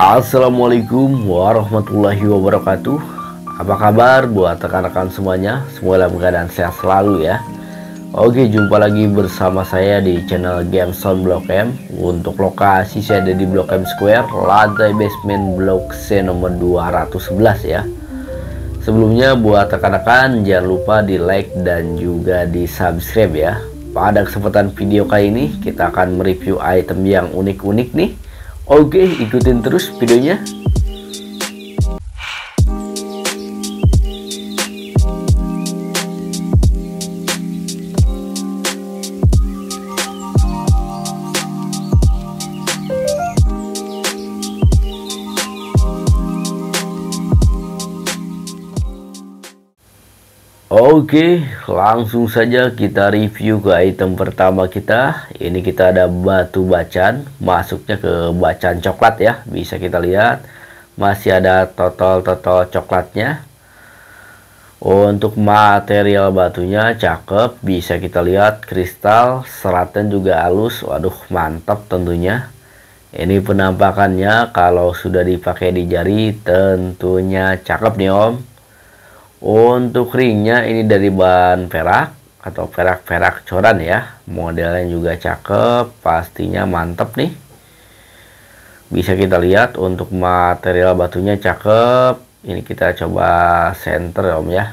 Assalamualaikum warahmatullahi wabarakatuh Apa kabar buat rekan-rekan semuanya Semoga dalam keadaan sehat selalu ya Oke jumpa lagi bersama saya di channel Game Blok M Untuk lokasi saya ada di Blok M Square Lantai basement Blok C nomor 211 ya Sebelumnya buat rekan-rekan jangan lupa di like dan juga di subscribe ya Pada kesempatan video kali ini kita akan mereview item yang unik-unik nih Oke, ikutin terus videonya. Oke, langsung saja kita review ke item pertama kita. Ini kita ada batu bacan, masuknya ke bacan coklat ya. Bisa kita lihat, masih ada total-total coklatnya. Untuk material batunya cakep, bisa kita lihat kristal, seratnya juga halus. Waduh, mantap tentunya. Ini penampakannya kalau sudah dipakai di jari tentunya cakep nih om. Untuk ringnya ini dari bahan perak atau perak-perak coran ya. Modelnya juga cakep, pastinya mantep nih. Bisa kita lihat untuk material batunya cakep. Ini kita coba center om ya.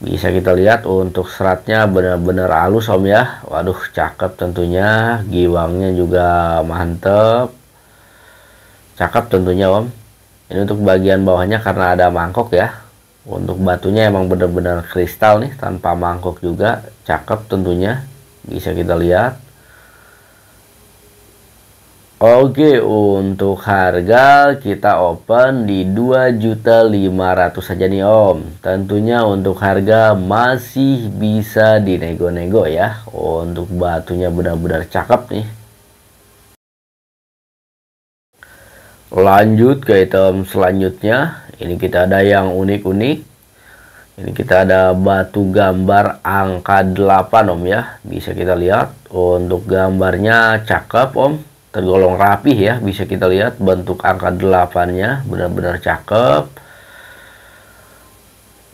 bisa kita lihat untuk seratnya benar-benar halus om ya waduh cakep tentunya giwangnya juga mantep cakep tentunya om ini untuk bagian bawahnya karena ada mangkok ya untuk batunya emang benar-benar kristal nih tanpa mangkok juga cakep tentunya bisa kita lihat Oke untuk harga kita open di 2.500 saja nih om Tentunya untuk harga masih bisa dinego-nego ya Untuk batunya benar-benar cakep nih lanjut ke item selanjutnya ini kita ada yang unik-unik ini kita ada batu gambar angka 8 om ya bisa kita lihat untuk gambarnya cakep om tergolong rapih ya bisa kita lihat bentuk angka 8 nya benar-benar cakep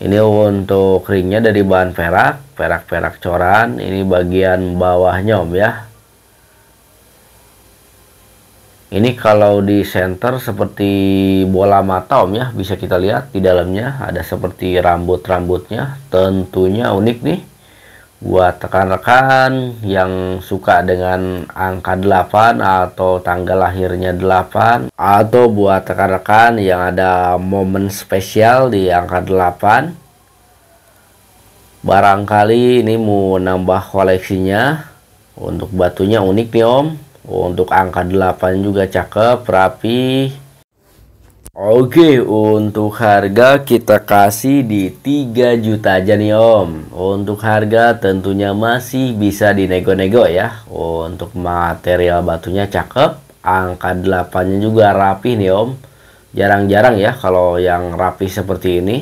ini untuk ringnya dari bahan perak perak-perak coran ini bagian bawahnya om ya ini kalau di center seperti bola mata om ya, bisa kita lihat di dalamnya ada seperti rambut-rambutnya, tentunya unik nih. Buat rekan-rekan yang suka dengan angka 8 atau tanggal lahirnya 8 atau buat rekan-rekan yang ada momen spesial di angka 8 barangkali ini mau nambah koleksinya untuk batunya unik nih om untuk angka 8 juga cakep, rapi. Oke, untuk harga kita kasih di 3 juta aja nih om. Untuk harga tentunya masih bisa dinego-nego ya. Untuk material batunya cakep, angka 8 juga rapi nih om. Jarang-jarang ya kalau yang rapi seperti ini.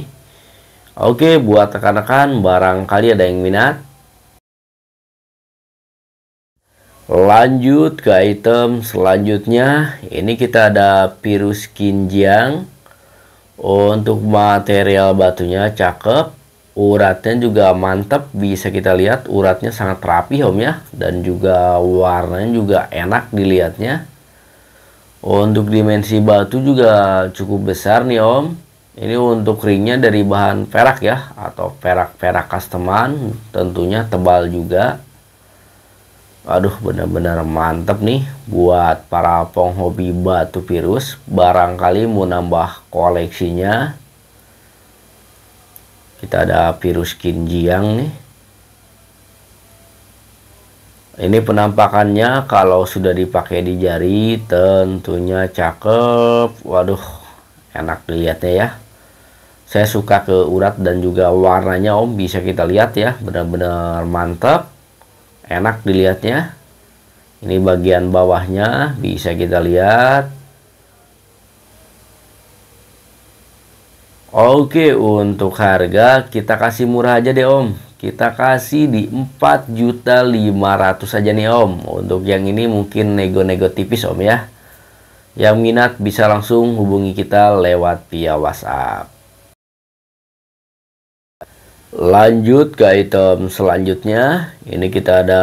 Oke, buat rekan-rekan barangkali ada yang minat Lanjut ke item selanjutnya. Ini kita ada virus kinjang. Untuk material batunya cakep. Uratnya juga mantep. Bisa kita lihat uratnya sangat rapi om ya. Dan juga warnanya juga enak dilihatnya. Untuk dimensi batu juga cukup besar nih om. Ini untuk ringnya dari bahan perak ya. Atau perak-perak customan. Tentunya tebal juga Aduh benar-benar mantep nih buat para penghobi batu virus barangkali mau nambah koleksinya kita ada virus kinjiang nih ini penampakannya kalau sudah dipakai di jari tentunya cakep waduh enak dilihatnya ya saya suka ke urat dan juga warnanya om bisa kita lihat ya benar-benar mantap enak dilihatnya ini bagian bawahnya bisa kita lihat Oke untuk harga kita kasih murah aja deh om kita kasih di 4.500 aja nih om untuk yang ini mungkin nego-nego tipis om ya yang minat bisa langsung hubungi kita lewat via WhatsApp lanjut ke item selanjutnya ini kita ada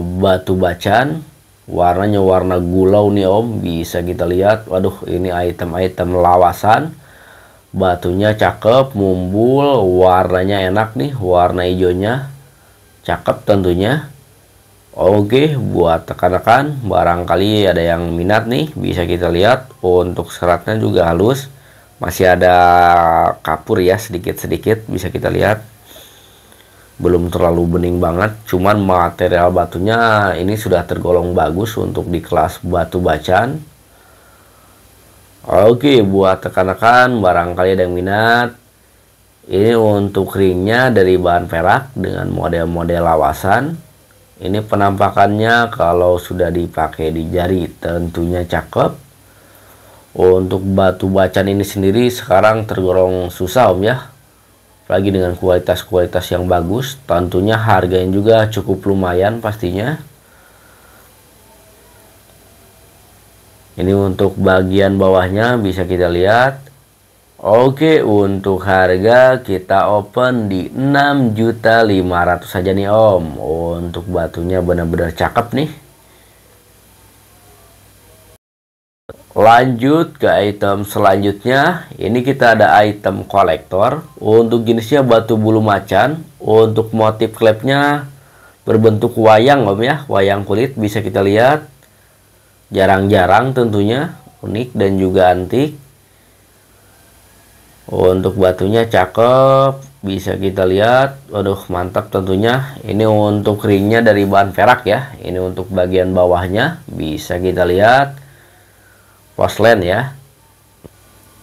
batu bacan warnanya warna gulau nih om bisa kita lihat waduh ini item-item lawasan batunya cakep mumbul warnanya enak nih warna hijaunya cakep tentunya Oke buat rekan-rekan barangkali ada yang minat nih bisa kita lihat untuk seratnya juga halus masih ada kapur ya sedikit-sedikit bisa kita lihat belum terlalu bening banget cuman material batunya ini sudah tergolong bagus untuk di kelas batu bacan oke buat rekan-rekan barangkali ada yang minat ini untuk ringnya dari bahan perak dengan model-model lawasan ini penampakannya kalau sudah dipakai di jari tentunya cakep untuk batu bacan ini sendiri sekarang tergolong susah om ya apalagi dengan kualitas-kualitas yang bagus tentunya harganya juga cukup lumayan pastinya ini untuk bagian bawahnya bisa kita lihat Oke untuk harga kita open di 6.500 saja nih om Untuk batunya benar-benar cakep nih Lanjut ke item selanjutnya, ini kita ada item kolektor. Untuk jenisnya batu bulu macan, untuk motif klepnya berbentuk wayang om ya, wayang kulit bisa kita lihat. Jarang-jarang tentunya, unik dan juga antik. Untuk batunya cakep, bisa kita lihat. Waduh, mantap tentunya. Ini untuk ringnya dari bahan perak ya. Ini untuk bagian bawahnya, bisa kita lihat Porcelain ya.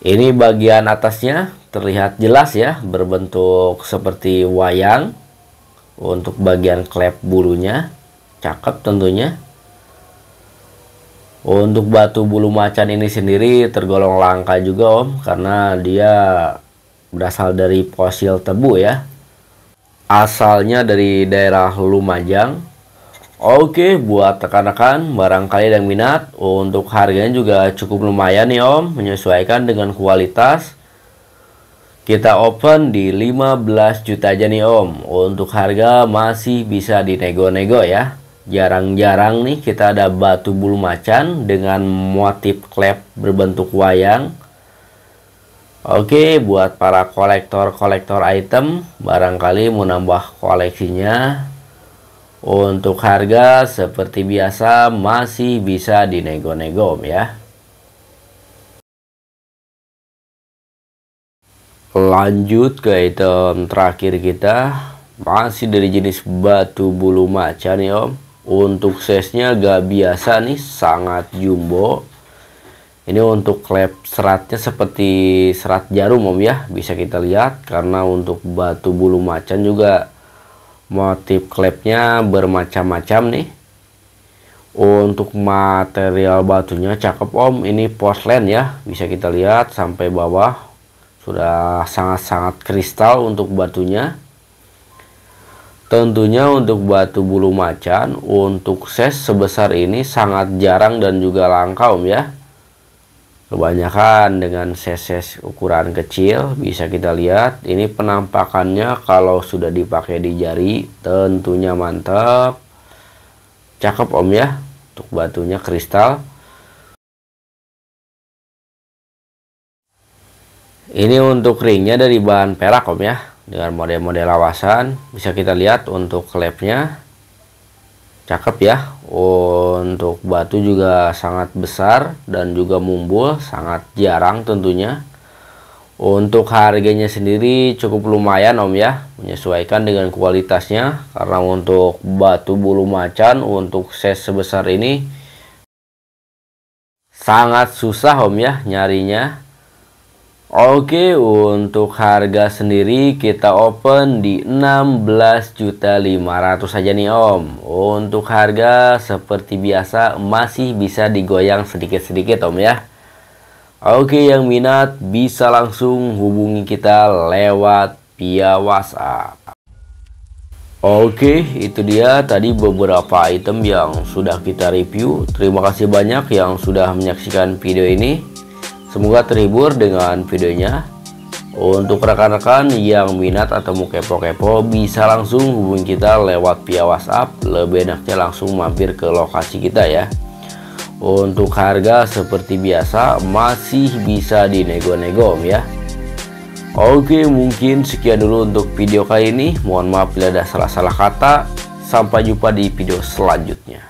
Ini bagian atasnya terlihat jelas ya berbentuk seperti wayang untuk bagian klep bulunya cakep tentunya untuk batu bulu macan ini sendiri tergolong langka juga om karena dia berasal dari fosil tebu ya asalnya dari daerah Lumajang Oke, buat rekan-rekan, barangkali yang minat. Untuk harganya juga cukup lumayan nih Om, menyesuaikan dengan kualitas. Kita open di 15 juta aja nih Om. Untuk harga masih bisa dinego-nego ya. Jarang-jarang nih kita ada batu bulu macan dengan motif klep berbentuk wayang. Oke, buat para kolektor-kolektor item, barangkali menambah koleksinya, untuk harga seperti biasa masih bisa dinego-nego ya. Lanjut ke item terakhir kita. Masih dari jenis batu bulu macan nih ya, om. Untuk size-nya gak biasa nih, sangat jumbo. Ini untuk klep seratnya seperti serat jarum om ya, bisa kita lihat. Karena untuk batu bulu macan juga motif klepnya bermacam-macam nih untuk material batunya cakep om ini porcelain ya bisa kita lihat sampai bawah sudah sangat-sangat kristal untuk batunya tentunya untuk batu bulu macan untuk ses sebesar ini sangat jarang dan juga langka om ya kebanyakan dengan seses ukuran kecil bisa kita lihat ini penampakannya kalau sudah dipakai di jari tentunya mantap cakep om ya untuk batunya kristal ini untuk ringnya dari bahan perak om ya dengan model-model lawasan bisa kita lihat untuk klepnya cakep ya untuk batu juga sangat besar dan juga mumbul sangat jarang tentunya untuk harganya sendiri cukup lumayan om ya menyesuaikan dengan kualitasnya karena untuk batu bulu macan untuk ses sebesar ini sangat susah om ya nyarinya Oke, untuk harga sendiri kita open di 16.500 saja nih Om. Untuk harga seperti biasa masih bisa digoyang sedikit-sedikit Om ya. Oke, yang minat bisa langsung hubungi kita lewat via WhatsApp. Oke, itu dia tadi beberapa item yang sudah kita review. Terima kasih banyak yang sudah menyaksikan video ini. Semoga terhibur dengan videonya. Untuk rekan-rekan yang minat atau mau kepo-kepo bisa langsung hubungi kita lewat via WhatsApp. Lebih enaknya langsung mampir ke lokasi kita ya. Untuk harga seperti biasa masih bisa dinego-nego ya. Oke mungkin sekian dulu untuk video kali ini. Mohon maaf bila ada salah-salah kata. Sampai jumpa di video selanjutnya.